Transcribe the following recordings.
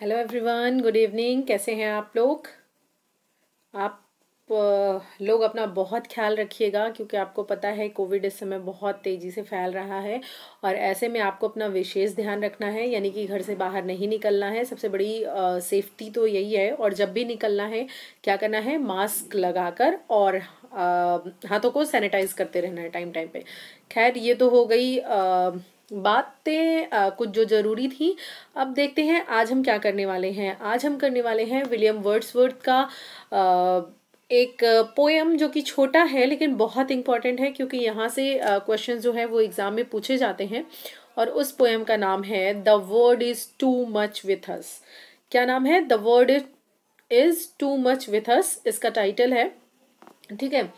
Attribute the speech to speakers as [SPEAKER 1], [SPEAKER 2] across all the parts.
[SPEAKER 1] hello everyone good evening कैसे हैं आप लोग आप लोग अपना बहुत ख्याल रखिएगा क्योंकि आपको पता है कोविड इस समय बहुत तेज़ी से फैल रहा है और ऐसे में आपको अपना विशेष ध्यान रखना है यानी कि घर से बाहर नहीं निकलना है सबसे बड़ी सेफ्टी तो यही है और जब भी निकलना है क्या करना है मास्क लगाकर और हाथों को सैनिटाइज करते रहना है टाइम टाइम पर खैर ये तो हो गई आ, बातें कुछ जो ज़रूरी थी अब देखते हैं आज हम क्या करने वाले हैं आज हम करने वाले हैं विलियम वर्ड्सवर्थ का एक पोएम जो कि छोटा है लेकिन बहुत इंपॉर्टेंट है क्योंकि यहाँ से क्वेश्चन जो है वो एग्ज़ाम में पूछे जाते हैं और उस पोएम का नाम है the world is too much with us क्या नाम है the world is too much with us इसका टाइटल है ठीक है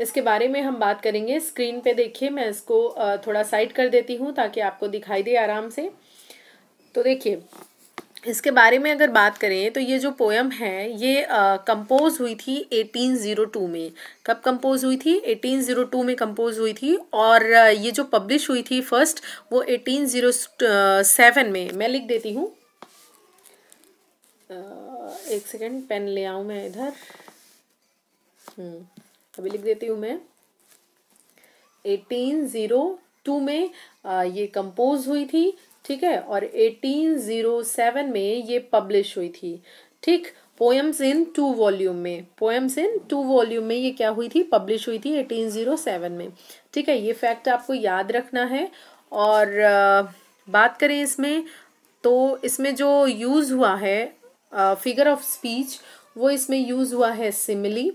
[SPEAKER 1] इसके बारे में हम बात करेंगे स्क्रीन पे देखिए मैं इसको थोड़ा साइड कर देती हूँ ताकि आपको दिखाई दे आराम से तो देखिए इसके बारे में अगर बात करें तो ये जो पोयम है ये कंपोज हुई थी 1802 में कब कंपोज हुई थी 1802 में कंपोज हुई थी और ये जो पब्लिश हुई थी फर्स्ट वो 1807 में मैं लिख देती हूँ एक सेकेंड पेन ले आऊँ मैं इधर हम्म अभी लिख देती हूँ मैं 1802 में ये कंपोज हुई थी ठीक है और 1807 में ये पब्लिश हुई थी ठीक पोएम्स इन टू वॉल्यूम में पोएम्स इन टू वॉल्यूम में ये क्या हुई थी पब्लिश हुई थी 1807 में ठीक है ये फैक्ट आपको याद रखना है और बात करें इसमें तो इसमें जो यूज़ हुआ है फिगर ऑफ स्पीच वो इसमें यूज़ हुआ है सिमिली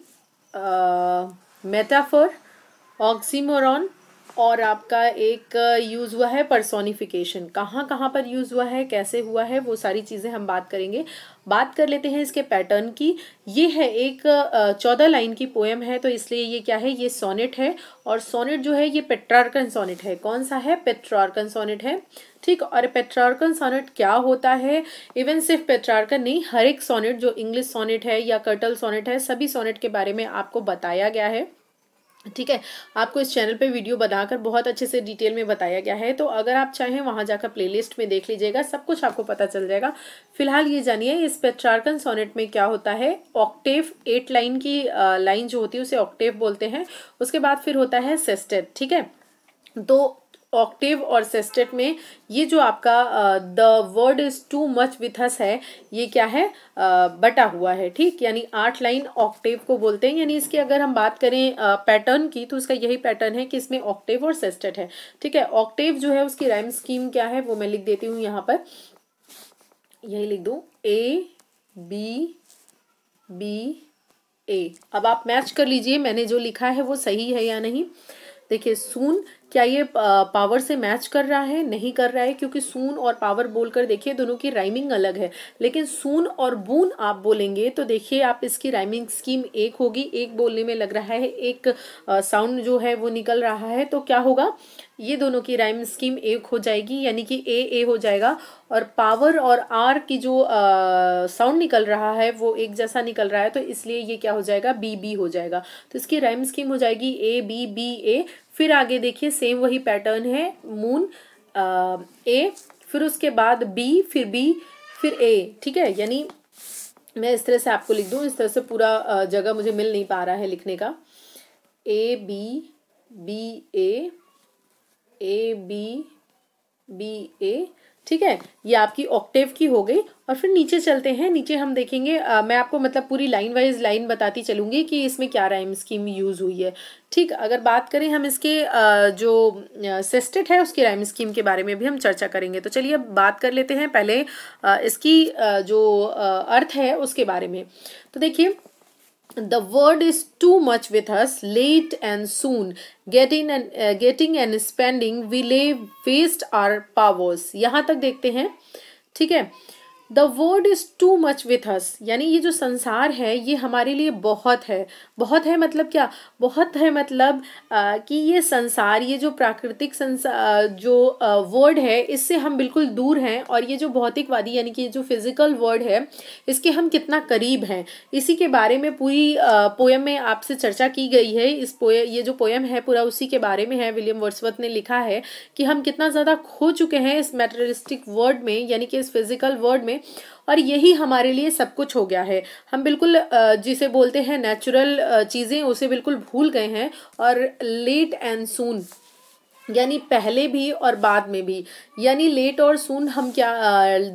[SPEAKER 1] metaphor, oxymoron, और आपका एक यूज़ हुआ है पर्सोनिफिकेशन कहाँ कहाँ पर यूज़ हुआ है कैसे हुआ है वो सारी चीज़ें हम बात करेंगे बात कर लेते हैं इसके पैटर्न की ये है एक चौदह लाइन की पोएम है तो इसलिए ये क्या है ये सोनेट है और सोनेट जो है ये पेट्रार्कन सोनेट है कौन सा है पेट्रार्कन सोनेट है ठीक और पेट्रार्कन सोनेट क्या होता है इवन सिर्फ पेट्रार्कन नहीं हर एक सोनेट जो इंग्लिश सोनेट है या कर्टल सोनेट है सभी सोनेट के बारे में आपको बताया गया है ठीक है आपको इस चैनल पे वीडियो बनाकर बहुत अच्छे से डिटेल में बताया गया है तो अगर आप चाहें वहाँ जाकर प्लेलिस्ट में देख लीजिएगा सब कुछ आपको पता चल जाएगा फिलहाल ये जानिए इस पेट्रार्कन सोनेट में क्या होता है ऑक्टेव एट लाइन की लाइन जो होती है उसे ऑक्टेव बोलते हैं उसके बाद फिर होता है सेस्टेट ठीक है तो ऑक्टिव और सेस्टेट में ये जो आपका the world is too much with us है ये क्या है आ, बटा हुआ है ठीक यानी आठ लाइन ऑक्टिव को बोलते हैं यानी इसकी अगर हम बात करें पैटर्न की तो उसका यही पैटर्न है कि इसमें ऑक्टिव और सेस्टेट है ठीक है ऑक्टिव जो है उसकी राइम स्कीम क्या है वो मैं लिख देती हूँ यहाँ पर यही लिख दू ए बी बी ए अब आप मैच कर लीजिए मैंने जो लिखा है वो सही है या नहीं देखिए सून क्या ये पावर से मैच कर रहा है नहीं कर रहा है क्योंकि सून और पावर बोलकर देखिए दोनों की राइमिंग अलग है लेकिन सून और बून आप बोलेंगे तो देखिए आप इसकी राइमिंग स्कीम एक होगी एक बोलने में लग रहा है एक साउंड जो है वो निकल रहा है तो क्या होगा ये दोनों की राइम स्कीम एक हो जाएगी यानी कि ए ए हो जाएगा और पावर और आर की जो साउंड निकल रहा है वो एक जैसा निकल रहा है तो इसलिए ये क्या हो जाएगा बी बी हो जाएगा तो इसकी राइम स्कीम हो जाएगी ए बी बी ए फिर आगे देखिए सेम वही पैटर्न है मून ए फिर उसके बाद बी फिर बी फिर ए ठीक है यानी मैं इस तरह से आपको लिख दूँ इस तरह से पूरा जगह मुझे मिल नहीं पा रहा है लिखने का A B B A A B B A ठीक है ये आपकी ऑक्टेव की हो गई और फिर नीचे चलते हैं नीचे हम देखेंगे आ, मैं आपको मतलब पूरी लाइन वाइज लाइन बताती चलूंगी कि इसमें क्या राइम स्कीम यूज़ हुई है ठीक अगर बात करें हम इसके आ, जो सेस्टेट है उसकी राइम स्कीम के बारे में भी हम चर्चा करेंगे तो चलिए अब बात कर लेते हैं पहले आ, इसकी आ, जो आ, अर्थ है उसके बारे में तो देखिए the word is too much with us late and soon getting and uh, getting and spending we lay waste our powers yahan tak dekhte hain theek hai the world is too much with us यानी ये जो संसार है ये हमारे लिए बहुत है बहुत है मतलब क्या बहुत है मतलब आ, कि ये संसार ये जो प्राकृतिक संसार जो वर्ड है इससे हम बिल्कुल दूर हैं और ये जो भौतिकवादी यानी कि जो फिज़िकल वर्ड है इसके हम कितना करीब हैं इसी के बारे में पूरी पोएम में आपसे चर्चा की गई है इस पोए ये जो पोएम है पूरा उसी के बारे में है विलियम वर्सवर्थ ने लिखा है कि हम कितना ज़्यादा खो चुके हैं इस मेटरिस्टिक वर्ड में यानी कि इस फिज़िकल वर्ड में और यही हमारे लिए सब कुछ हो गया है हम बिल्कुल जिसे बोलते हैं नेचुरल चीज़ें उसे बिल्कुल भूल गए हैं और लेट एंड सून यानी पहले भी और बाद में भी यानी लेट और सुन हम क्या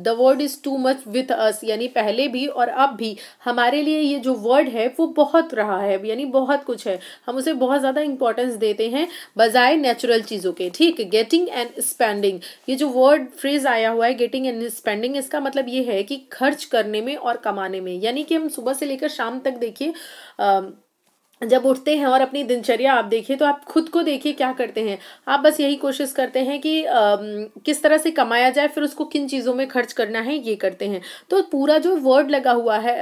[SPEAKER 1] the world is too much with us यानी पहले भी और अब भी हमारे लिए ये जो वर्ड है वो बहुत रहा है यानी बहुत कुछ है हम उसे बहुत ज़्यादा इंपॉर्टेंस देते हैं बजाय नेचुरल चीज़ों के ठीक गेटिंग एंड स्पेंडिंग ये जो वर्ड फ्रेज आया हुआ है गेटिंग एंड स्पेंडिंग इसका मतलब ये है कि खर्च करने में और कमाने में यानी कि हम सुबह से लेकर शाम तक देखिए um, जब उठते हैं और अपनी दिनचर्या आप देखिए तो आप खुद को देखिए क्या करते हैं आप बस यही कोशिश करते हैं कि आ, किस तरह से कमाया जाए फिर उसको किन चीज़ों में खर्च करना है ये करते हैं तो पूरा जो वर्ड लगा हुआ है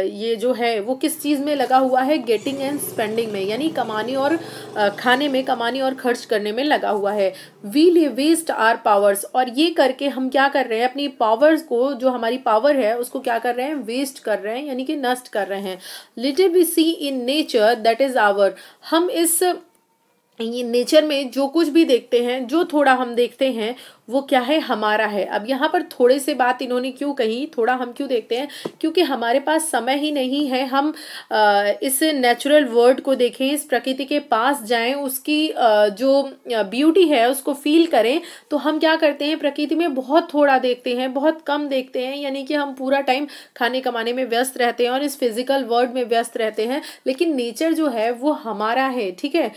[SPEAKER 1] आ, ये जो है वो किस चीज़ में लगा हुआ है गेटिंग एंड स्पेंडिंग में यानी कमाने और आ, खाने में कमाने और खर्च करने में लगा हुआ है वी वेस्ट आर पावर्स और ये करके हम क्या कर रहे हैं अपनी पावर्स को जो हमारी पावर है उसको क्या कर रहे हैं वेस्ट कर रहे हैं यानी कि नष्ट कर रहे हैं little we see in nature that is our hum is ये नेचर में जो कुछ भी देखते हैं जो थोड़ा हम देखते हैं वो क्या है हमारा है अब यहाँ पर थोड़े से बात इन्होंने क्यों कही थोड़ा हम क्यों देखते हैं क्योंकि हमारे पास समय ही नहीं है हम इस नेचुरल वर्ल्ड को देखें इस प्रकृति के पास जाएं उसकी जो ब्यूटी है उसको फील करें तो हम क्या करते हैं प्रकृति में बहुत थोड़ा देखते हैं बहुत कम देखते हैं यानी कि हम पूरा टाइम खाने कमाने में व्यस्त रहते हैं और इस फिजिकल वर्ल्ड में व्यस्त रहते हैं लेकिन नेचर जो है वो हमारा है ठीक है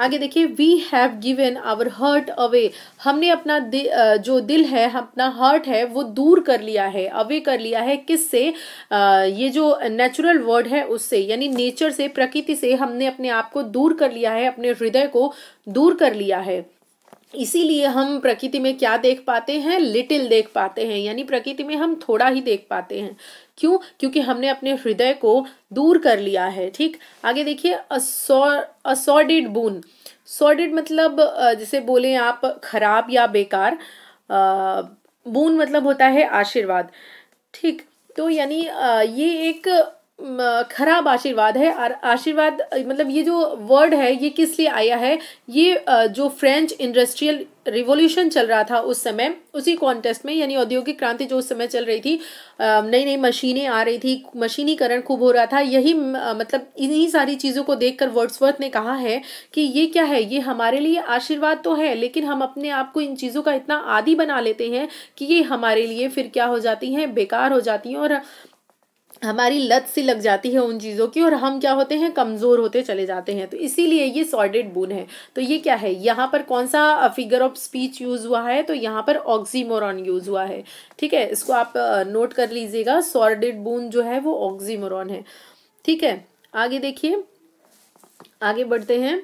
[SPEAKER 1] आगे देखिए we have given our heart away हमने अपना दि, जो दिल है अपना हर्ट है वो दूर कर लिया है अवे कर लिया है किससे ये जो नेचुरल वर्ड है उससे यानी नेचर से प्रकृति से हमने अपने आप को दूर कर लिया है अपने हृदय को दूर कर लिया है इसीलिए हम प्रकृति में क्या देख पाते हैं लिटिल देख पाते हैं यानी प्रकृति में हम थोड़ा ही देख पाते हैं क्यों क्योंकि हमने अपने हृदय को दूर कर लिया है ठीक आगे देखिए असॉर्डेड बून सॉर्डेड मतलब जैसे बोले आप खराब या बेकार बून मतलब होता है आशीर्वाद ठीक तो यानी ये एक खराब आशीर्वाद है और आशीर्वाद मतलब ये जो वर्ड है ये किस लिए आया है ये जो फ्रेंच इंडस्ट्रियल रिवोल्यूशन चल रहा था उस समय उसी कॉन्टेस्ट में यानी औद्योगिक क्रांति जो उस समय चल रही थी नई नई मशीनें आ रही थी मशीनीकरण खूब हो रहा था यही मतलब इन्हीं सारी चीज़ों को देखकर वर्ड्सवर्थ ने कहा है कि ये क्या है ये हमारे लिए आशीर्वाद तो है लेकिन हम अपने आप को इन चीज़ों का इतना आदि बना लेते हैं कि ये हमारे लिए फिर क्या हो जाती हैं बेकार हो जाती हैं और हमारी लत सी लग जाती है उन चीज़ों की और हम क्या होते हैं कमज़ोर होते चले जाते हैं तो इसीलिए ये सॉर्डेड बून है तो ये क्या है यहाँ पर कौन सा फिगर ऑफ स्पीच यूज़ हुआ है तो यहाँ पर ऑक्सीमोरॉन यूज़ हुआ है ठीक है इसको आप नोट कर लीजिएगा सॉर्डेड बून जो है वो ऑक्सीमोरॉन है ठीक है आगे देखिए आगे बढ़ते हैं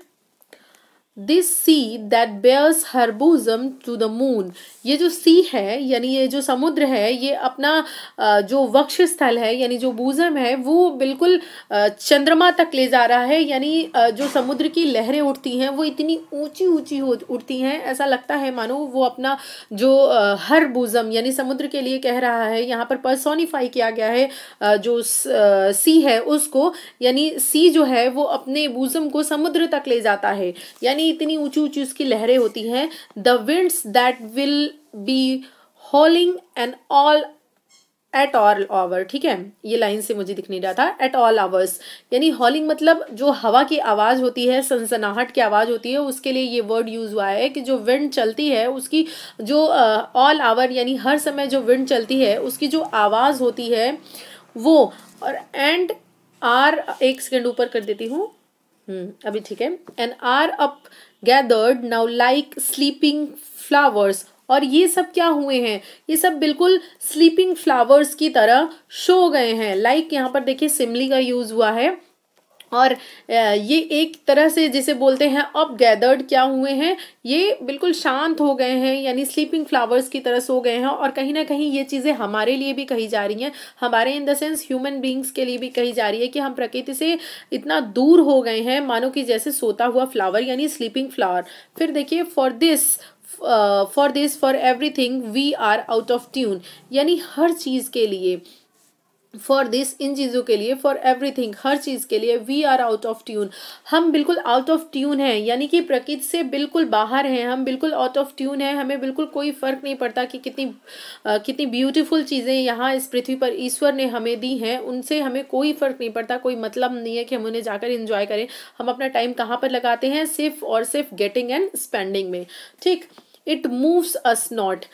[SPEAKER 1] this sea that bares her bosom to the moon ये जो सी है यानी ये जो समुद्र है ये अपना जो वक्ष स्थल है यानी जो बूजम है वो बिल्कुल चंद्रमा तक ले जा रहा है यानी जो समुद्र की लहरें उठती हैं वो इतनी ऊंची ऊंची उठती हैं ऐसा लगता है मानो वो अपना जो हर बूजम यानी समुद्र के लिए कह रहा है यहाँ पर पर्सोनीफाई किया गया है जो सी है उसको यानी सी जो है वो अपने बूजम को समुद्र तक ले जाता है यानी इतनी ऊंची ऊंची उसकी लहरें होती हैं the winds that will be howling and all at all hour ठीक है ये लाइन से मुझे दिख नहीं रहा था एट ऑल आवर्स यानी हॉलिंग मतलब जो हवा की आवाज़ होती है सनसनाहट की आवाज़ होती है उसके लिए ये वर्ड यूज़ हुआ है कि जो विंड चलती है उसकी जो ऑल आवर यानी हर समय जो विंड चलती है उसकी जो आवाज़ होती है वो और एंड आर एक सेकेंड ऊपर कर देती हूँ हम्म, अभी ठीक है and are up gathered now like sleeping flowers और ये सब क्या हुए हैं ये सब बिल्कुल स्लीपिंग फ्लावर्स की तरह शो गए हैं लाइक like यहाँ पर देखिए सिमली का यूज हुआ है और ये एक तरह से जिसे बोलते हैं अब गैदर्ड क्या हुए हैं ये बिल्कुल शांत हो गए हैं यानी स्लीपिंग फ्लावर्स की तरह सो गए हैं और कहीं ना कहीं ये चीज़ें हमारे लिए भी कही जा रही हैं हमारे in the sense human beings के लिए भी कही जा रही है कि हम प्रकृति से इतना दूर हो गए हैं मानो कि जैसे सोता हुआ फ्लावर यानी स्लीपिंग फ्लावर फिर देखिए for this for this for thing we are out of tune यानी हर चीज़ के लिए फॉर दिस इन चीज़ों के लिए फॉर एवरीथिंग हर चीज़ के लिए we are out of tune हम बिल्कुल आउट ऑफ ट्यून हैं यानी कि प्रकृति से बिल्कुल बाहर हैं हम बिल्कुल आउट ऑफ ट्यून हैं हमें बिल्कुल कोई फ़र्क नहीं पड़ता कि कितनी आ, कितनी ब्यूटीफुल चीज़ें यहाँ इस पृथ्वी पर ईश्वर ने हमें दी हैं उनसे हमें कोई फ़र्क नहीं पड़ता कोई मतलब नहीं है कि हम उन्हें जाकर इंजॉय करें हम अपना टाइम कहाँ पर लगाते हैं सिर्फ और सिर्फ गेटिंग एंड स्पेंडिंग में ठीक इट मूव्स अस नॉट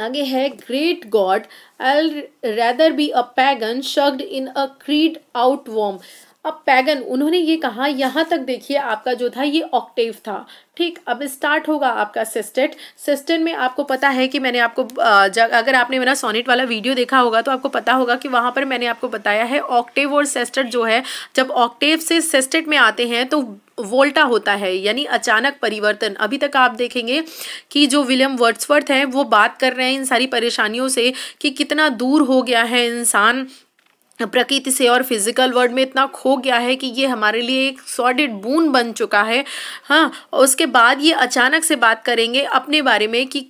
[SPEAKER 1] आगे है great god I rather be a pagan suckled in a creed outworn अब पैगन उन्होंने ये कहा यहाँ तक देखिए आपका जो था ये ऑक्टेव था ठीक अब स्टार्ट होगा आपका सिस्टेट सिस्टेट में आपको पता है कि मैंने आपको जग, अगर आपने मेरा सोनेट वाला वीडियो देखा होगा तो आपको पता होगा कि वहाँ पर मैंने आपको बताया है ऑक्टेव और सेस्टेट जो है जब ऑक्टेव से सेस्टेट में आते हैं तो वोल्टा होता है यानी अचानक परिवर्तन अभी तक आप देखेंगे कि जो विलियम वर्ड्सवर्थ हैं वो बात कर रहे हैं इन सारी परेशानियों से कि कितना दूर हो गया है इंसान प्रकृति से और फिज़िकल वर्ल्ड में इतना खो गया है कि ये हमारे लिए एक सॉडिड बून बन चुका है हाँ उसके बाद ये अचानक से बात करेंगे अपने बारे में कि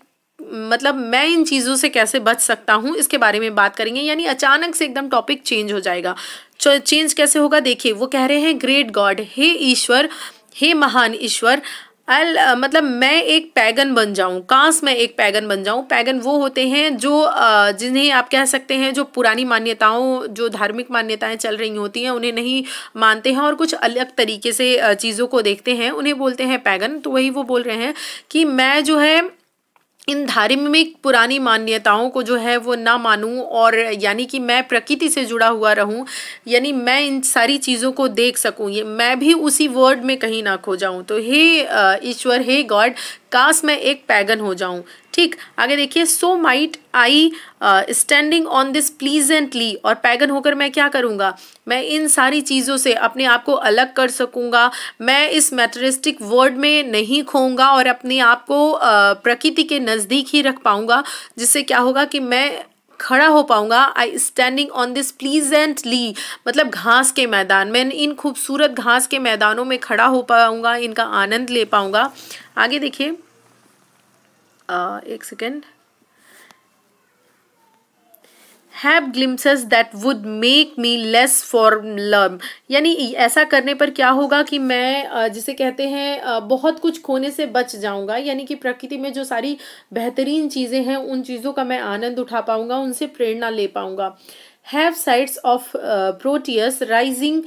[SPEAKER 1] मतलब मैं इन चीज़ों से कैसे बच सकता हूँ इसके बारे में बात करेंगे यानी अचानक से एकदम टॉपिक चेंज हो जाएगा चेंज कैसे होगा देखिए वो कह रहे हैं ग्रेट गॉड हे ईश्वर हे महान ईश्वर अल uh, मतलब मैं एक पैगन बन जाऊं कांस मैं एक पैगन बन जाऊं पैगन वो होते हैं जो uh, जिन्हें आप कह सकते हैं जो पुरानी मान्यताओं जो धार्मिक मान्यताएं चल रही होती हैं उन्हें नहीं मानते हैं और कुछ अलग तरीके से uh, चीज़ों को देखते हैं उन्हें बोलते हैं पैगन तो वही वो बोल रहे हैं कि मैं जो है इन धार्मिक पुरानी मान्यताओं को जो है वो ना मानूं और यानी कि मैं प्रकृति से जुड़ा हुआ रहूं यानी मैं इन सारी चीज़ों को देख सकूं ये मैं भी उसी वर्ड में कहीं ना खो जाऊं तो हे ईश्वर हे गॉड काश मैं एक पैगन हो जाऊं ठीक आगे देखिए so might I standing on this pleasantly और पैगन होकर मैं क्या करूँगा मैं इन सारी चीज़ों से अपने आप को अलग कर सकूँगा मैं इस मैटरिस्टिक वर्ड में नहीं खोऊँगा और अपने आप को uh, प्रकृति के नज़दीक ही रख पाऊँगा जिससे क्या होगा कि मैं खड़ा हो पाऊंगा I standing on this pleasantly मतलब घास के मैदान मैं इन खूबसूरत घास के मैदानों में खड़ा हो पाऊंगा इनका आनंद ले पाऊंगा आगे देखिए Uh, एक second have glimpses that would make me less forlorn यानी ऐसा करने पर क्या होगा कि मैं जिसे कहते हैं बहुत कुछ खोने से बच जाऊंगा यानी कि प्रकृति में जो सारी बेहतरीन चीज़ें हैं उन चीज़ों का मैं आनंद उठा पाऊंगा उनसे प्रेरणा ले पाऊंगा have sights of Proteus rising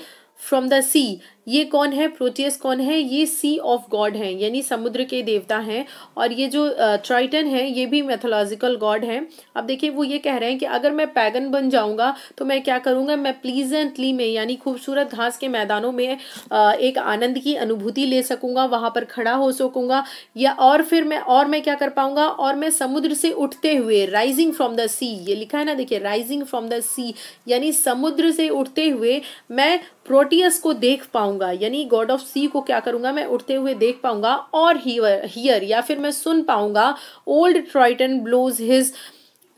[SPEAKER 1] from the sea ये कौन है प्रोटियस कौन है ये सी ऑफ गॉड हैं यानी समुद्र के देवता हैं और ये जो ट्राइटन है ये भी मैथोलॉजिकल गॉड हैं अब देखिए वो ये कह रहे हैं कि अगर मैं पैगन बन जाऊंगा तो मैं क्या करूंगा मैं प्लीजेंटली में यानी खूबसूरत घास के मैदानों में एक आनंद की अनुभूति ले सकूँगा वहाँ पर खड़ा हो सकूँगा या और फिर मैं और मैं क्या कर पाऊँगा और मैं समुद्र से उठते हुए राइजिंग फ्रॉम द सी ये लिखा है ना देखिए राइजिंग फ्रॉम द सी यानी समुद्र से उठते हुए मैं प्रोटियस को देख पाऊंगा यानी गॉड ऑफ सी को क्या करूंगा मैं उठते हुए देख पाऊंगा और हियर या फिर मैं सुन पाऊंगा old Triton blows his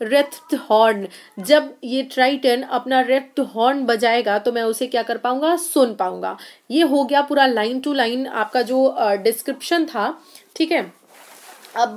[SPEAKER 1] wreathed horn जब ये ट्राइटन अपना रेफ्ट हॉर्न बजाएगा तो मैं उसे क्या कर पाऊंगा सुन पाऊंगा ये हो गया पूरा लाइन टू लाइन आपका जो डिस्क्रिप्शन था ठीक है अब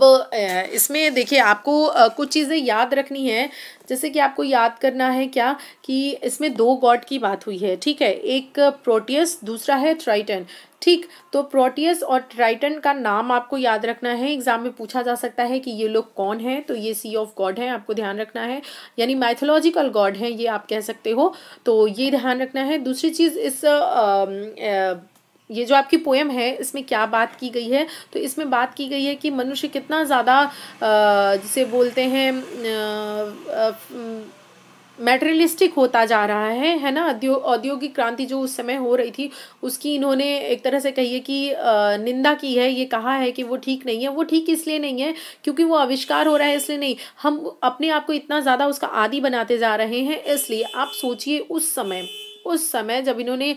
[SPEAKER 1] इसमें देखिए आपको कुछ चीज़ें याद रखनी है जैसे कि आपको याद करना है क्या कि इसमें दो गॉड की बात हुई है ठीक है एक प्रोटियस दूसरा है ट्राइटन ठीक तो प्रोटियस और ट्राइटन का नाम आपको याद रखना है एग्जाम में पूछा जा सकता है कि ये लोग कौन हैं तो ये सी ऑफ गॉड हैं आपको ध्यान रखना है यानी माइथोलॉजिकल गॉड हैं ये आप कह सकते हो तो ये ध्यान रखना है दूसरी चीज़ इस आ, आ, ये जो आपकी पोएम है इसमें क्या बात की गई है तो इसमें बात की गई है कि मनुष्य कितना ज़्यादा जिसे बोलते हैं मेटेरियलिस्टिक होता जा रहा है है ना औद्योगिक क्रांति जो उस समय हो रही थी उसकी इन्होंने एक तरह से कही है कि निंदा की है ये कहा है कि वो ठीक नहीं है वो ठीक इसलिए नहीं है क्योंकि वो आविष्कार हो रहा है इसलिए नहीं हम अपने आप को इतना ज़्यादा उसका आदि बनाते जा रहे हैं इसलिए आप सोचिए उस समय उस समय जब इन्होंने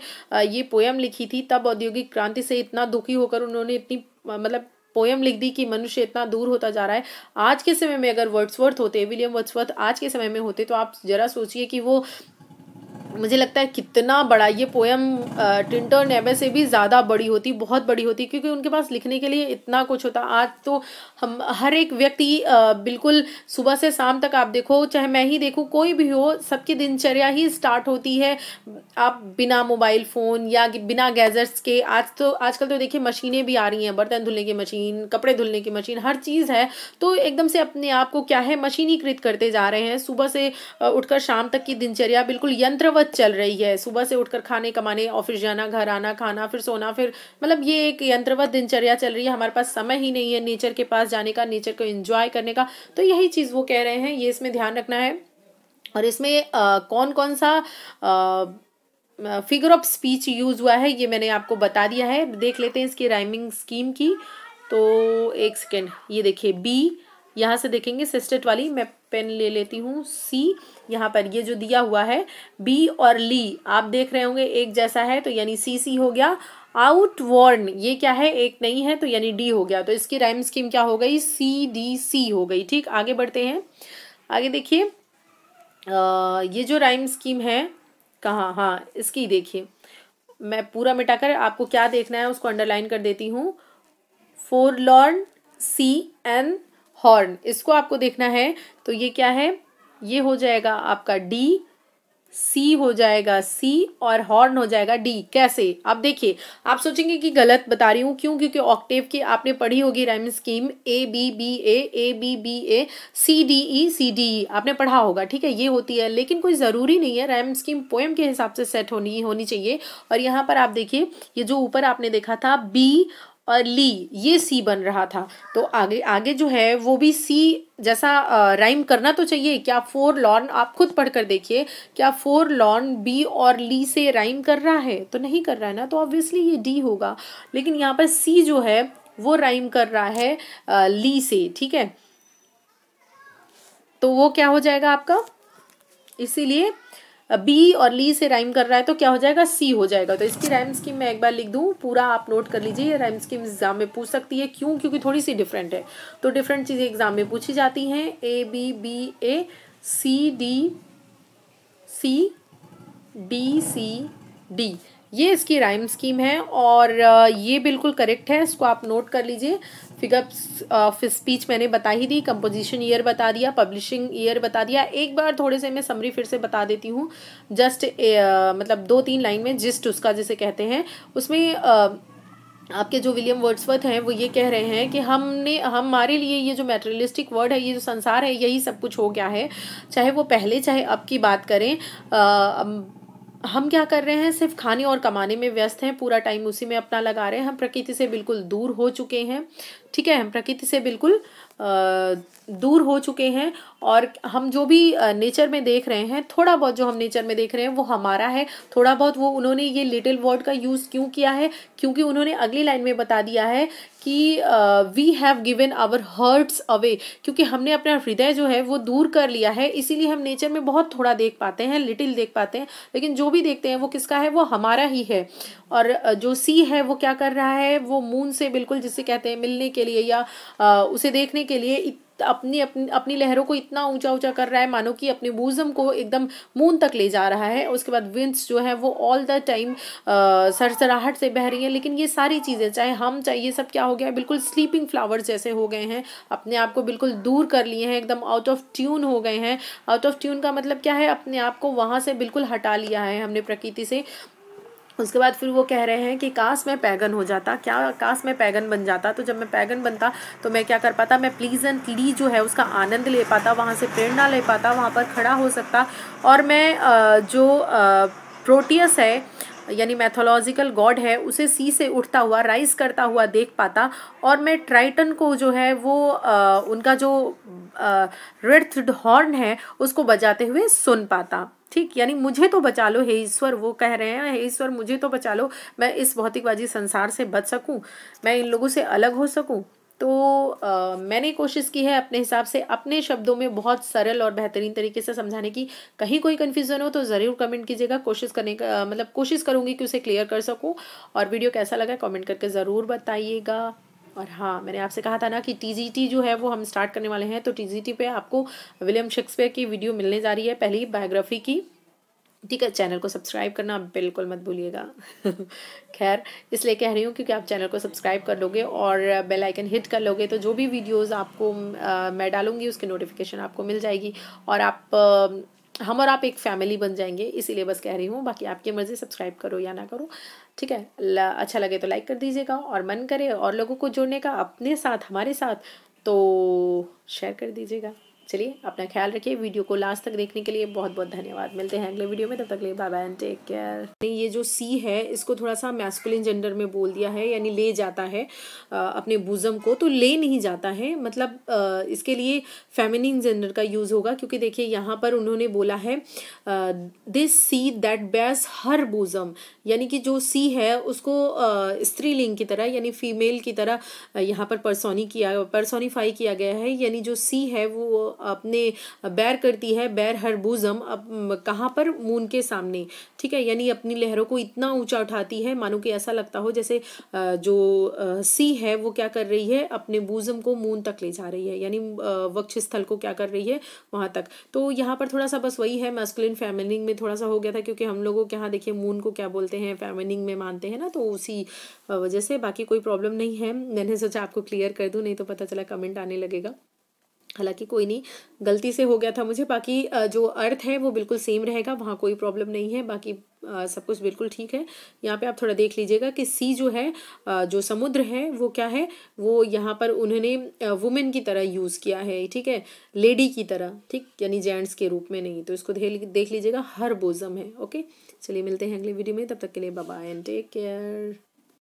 [SPEAKER 1] ये पोयम लिखी थी तब औद्योगिक क्रांति से इतना दुखी होकर उन्होंने इतनी मतलब पोयम लिख दी कि मनुष्य इतना दूर होता जा रहा है आज के समय में अगर वर्ड्सवर्थ होते विलियम वर्ड्सवर्थ आज के समय में होते तो आप जरा सोचिए कि वो मुझे लगता है कितना बड़ा ये पोएम टिंटर नेबे से भी ज़्यादा बड़ी होती बहुत बड़ी होती क्योंकि उनके पास लिखने के लिए इतना कुछ होता आज तो हम हर एक व्यक्ति बिल्कुल सुबह से शाम तक आप देखो चाहे मैं ही देखूँ कोई भी हो सबकी दिनचर्या ही स्टार्ट होती है आप बिना मोबाइल फ़ोन या बिना गैजेट्स के आज तो आजकल तो देखिए मशीनें भी आ रही हैं बर्तन धुलने की मशीन कपड़े धुलने की मशीन हर चीज़ है तो एकदम से अपने आप को क्या है मशीनीकृत करते जा रहे हैं सुबह से उठकर शाम तक की दिनचर्या बिल्कुल यंत्र खपत चल रही है सुबह से उठकर खाने कमाने ऑफिस जाना घर आना खाना फिर सोना फिर मतलब ये एक यंत्रवत दिनचर्या चल रही है हमारे पास समय ही नहीं है नेचर के पास जाने का नेचर को एंजॉय करने का तो यही चीज़ वो कह रहे हैं ये इसमें ध्यान रखना है और इसमें आ, कौन कौन सा आ, फिगर ऑफ स्पीच यूज़ हुआ है ये मैंने आपको बता दिया है देख लेते हैं इसकी राइमिंग स्कीम की तो एक सेकेंड ये देखिए बी यहाँ से देखेंगे सिस्टेट वाली मैं पेन ले लेती हूँ सी यहाँ पर ये जो दिया हुआ है बी और ली आप देख रहे होंगे एक जैसा है तो यानी सी सी हो गया आउटवर्न ये क्या है एक नहीं है तो यानी डी हो गया तो इसकी राइम स्कीम क्या हो गई सी डी सी हो गई ठीक आगे बढ़ते हैं आगे देखिए ये जो राइम स्कीम है कहाँ हाँ इसकी देखिए मैं पूरा मिटाकर आपको क्या देखना है उसको अंडरलाइन कर देती हूँ forlorn sea and horn इसको आपको देखना है तो ये क्या है ये हो जाएगा आपका डी सी हो जाएगा सी और हॉर्न हो जाएगा डी कैसे आप देखिए आप सोचेंगे कि गलत बता रही हूँ क्यों क्योंकि ऑक्टेव की आपने पढ़ी होगी rhyme scheme A B B A A B B A C D E C D E आपने पढ़ा होगा ठीक है ये होती है लेकिन कोई ज़रूरी नहीं है रैम स्कीम पोएम के हिसाब से सेट होनी होनी चाहिए और यहाँ पर आप देखिए ये जो ऊपर आपने देखा था बी और ली ये सी बन रहा था तो आगे आगे जो है वो भी सी जैसा राइम करना तो चाहिए क्या फोर लॉन आप खुद पढ़कर देखिए क्या फोर लॉन बी और ली से राइम कर रहा है तो नहीं कर रहा है ना तो ऑब्वियसली ये डी होगा लेकिन यहाँ पर सी जो है वो राइम कर रहा है आ, ली से ठीक है तो वो क्या हो जाएगा आपका इसीलिए बी और ली से राइम कर रहा है तो क्या हो जाएगा सी हो जाएगा तो इसकी राइम स्कीम मैं एक बार लिख दूँ पूरा आप नोट कर लीजिए ये राइम स्कीम एग्जाम में पूछ सकती है क्यों क्योंकि थोड़ी सी डिफरेंट है तो डिफरेंट चीज़ें एग्जाम में पूछी जाती हैं A B B A C D C D C D ये इसकी राइम स्कीम है और uh, ये बिल्कुल करेक्ट है इसको आप नोट कर लीजिए फिगर uh, स्पीच मैंने बता ही दी कंपोजिशन ईयर बता दिया पब्लिशिंग ईयर बता दिया एक बार थोड़े से मैं समरी फिर से बता देती हूँ जस्ट uh, मतलब दो तीन लाइन में जिस्ट उसका जिसे कहते हैं उसमें uh, आपके जो विलियम वर्ड्सवर्थ हैं वो ये कह रहे हैं कि हमने हमारे लिए ये जो मेटेरियलिस्टिक वर्ड है ये जो संसार है यही सब कुछ हो गया है चाहे वो पहले चाहे अब की बात करें आ, हम क्या कर रहे हैं सिर्फ खाने और कमाने में व्यस्त हैं पूरा टाइम उसी में अपना लगा रहे हैं हम प्रकृति से बिल्कुल दूर हो चुके हैं ठीक है हम प्रकृति से बिल्कुल दूर हो चुके हैं और हम जो भी नेचर में देख रहे हैं थोड़ा बहुत जो हम नेचर में देख रहे हैं वो हमारा है थोड़ा बहुत वो उन्होंने ये लिटिल वर्ड का यूज़ क्यों किया है क्योंकि उन्होंने अगली लाइन में बता दिया है कि we have given our hearts away क्योंकि हमने अपना हृदय जो है वो दूर कर लिया है इसीलिए हम नेचर में बहुत थोड़ा देख पाते हैं लिटिल देख पाते हैं लेकिन जो भी देखते हैं वो किसका है वो हमारा ही है और जो सी है वो क्या कर रहा है वो मून से बिल्कुल जिसे कहते हैं मिलने के लिए या उसे देखने के लिए अपनी अपनी अपनी लहरों को इतना ऊंचा ऊंचा कर रहा है मानो कि अपने बूजम को एकदम मून तक ले जा रहा है उसके बाद विंड्स जो है वो ऑल द टाइम सरसराहट से बह रही है लेकिन ये सारी चीज़ें चाहे हम चाहे ये सब क्या हो गया है बिल्कुल स्लीपिंग फ्लावर्स जैसे हो गए हैं अपने आप को बिल्कुल दूर कर लिए हैं एकदम आउट ऑफ ट्यून हो गए हैं आउट ऑफ ट्यून का मतलब क्या है अपने आप को वहाँ से बिल्कुल हटा लिया है हमने प्रकृति से उसके बाद फिर वो कह रहे हैं कि काश मैं पैगन हो जाता क्या काश मैं पैगन बन जाता तो जब मैं पैगन बनता तो मैं क्या कर पाता मैं प्लीज एंड प्ली जो है उसका आनंद ले पाता वहाँ से प्रेरणा ले पाता वहाँ पर खड़ा हो सकता और मैं जो प्रोटियस है यानी मैथोलॉजिकल गॉड है उसे सी से उठता हुआ राइज करता हुआ देख पाता और मैं ट्राइटन को जो है वो आ, उनका जो रिथ हॉर्न है उसको बजाते हुए सुन पाता ठीक यानी मुझे तो बचा लो हे ईश्वर वो कह रहे हैं हे ईश्वर मुझे तो बचा लो मैं इस भौतिकवाजी संसार से बच सकूं मैं इन लोगों से अलग हो सकूं तो आ, मैंने कोशिश की है अपने हिसाब से अपने शब्दों में बहुत सरल और बेहतरीन तरीके से समझाने की कहीं कोई कन्फ्यूज़न हो तो ज़रूर कमेंट कीजिएगा कोशिश करने का मतलब कोशिश करूँगी कि उसे क्लियर कर सकूँ और वीडियो कैसा लगा कमेंट करके ज़रूर बताइएगा और हाँ मैंने आपसे कहा था ना कि टीजीटी जो है वो हम स्टार्ट करने वाले हैं तो टीजीटी पे आपको विलियम शेक्सपियर की वीडियो मिलने जा रही है पहली बायोग्राफी की ठीक है चैनल को सब्सक्राइब करना बिल्कुल मत भूलिएगा खैर इसलिए कह रही हूँ क्योंकि आप चैनल को सब्सक्राइब कर लोगे और बेल आइकन हिट कर लोगे तो जो भी वीडियोस आपको आ, मैं डालूँगी उसकी नोटिफिकेशन आपको मिल जाएगी और आप हम और आप एक फैमिली बन जाएंगे इसीलिए बस कह रही हूँ बाकी आपकी मर्ज़ी सब्सक्राइब करो या ना करो ठीक है अच्छा लगे तो लाइक कर दीजिएगा और मन करे और लोगों को जोड़ने का अपने साथ हमारे साथ तो शेयर कर दीजिएगा चलिए अपना ख्याल रखिए वीडियो को लास्ट तक देखने के लिए बहुत बहुत धन्यवाद मिलते हैं अगले वीडियो में तब तक लिए बाय बाय टेक केयर नहीं ये जो सी है इसको थोड़ा सा मैस्कुलिन जेंडर में बोल दिया है यानी ले जाता है अपने बुज़म को तो ले नहीं जाता है मतलब इसके लिए फेमिनिन जेंडर का यूज़ होगा क्योंकि देखिए यहाँ पर उन्होंने बोला है this sea that bares her bosom यानी कि जो सी है उसको स्त्रीलिंग की तरह यानी फीमेल की तरह यहाँ पर परसोनी किया परसोनीफाई किया गया है यानी जो सी है वो अपने बैर करती है बैर हरबूजम अब कहाँ पर मून के सामने ठीक है यानी अपनी लहरों को इतना ऊंचा उठाती है मानो कि ऐसा लगता हो जैसे जो सी है वो क्या कर रही है अपने बूजम को मून तक ले जा रही है यानी वक्ष स्थल को क्या कर रही है वहाँ तक तो यहाँ पर थोड़ा सा बस वही है मस्कुलिन फैमिलिंग में थोड़ा सा हो गया था क्योंकि हम लोगों के यहाँ देखिए मून को क्या बोलते हैं फैमिलिंग में मानते हैं ना तो उसी वजह से बाकी कोई प्रॉब्लम नहीं है मैंने सोचा आपको क्लियर कर दूँ नहीं तो पता चला कमेंट आने लगेगा हालांकि कोई नहीं गलती से हो गया था मुझे बाकी जो अर्थ है वो बिल्कुल सेम रहेगा वहाँ कोई प्रॉब्लम नहीं है बाकी सब कुछ बिल्कुल ठीक है यहाँ पे आप थोड़ा देख लीजिएगा कि सी जो है जो समुद्र है वो क्या है वो यहाँ पर उन्होंने वुमेन की तरह यूज़ किया है ठीक है लेडी की तरह ठीक यानी जेंट्स के रूप में नहीं तो इसको देख लीजिएगा हर बोजम है ओके चलिए मिलते हैं अगले वीडियो में तब तक के लिए बाय एंड टेक केयर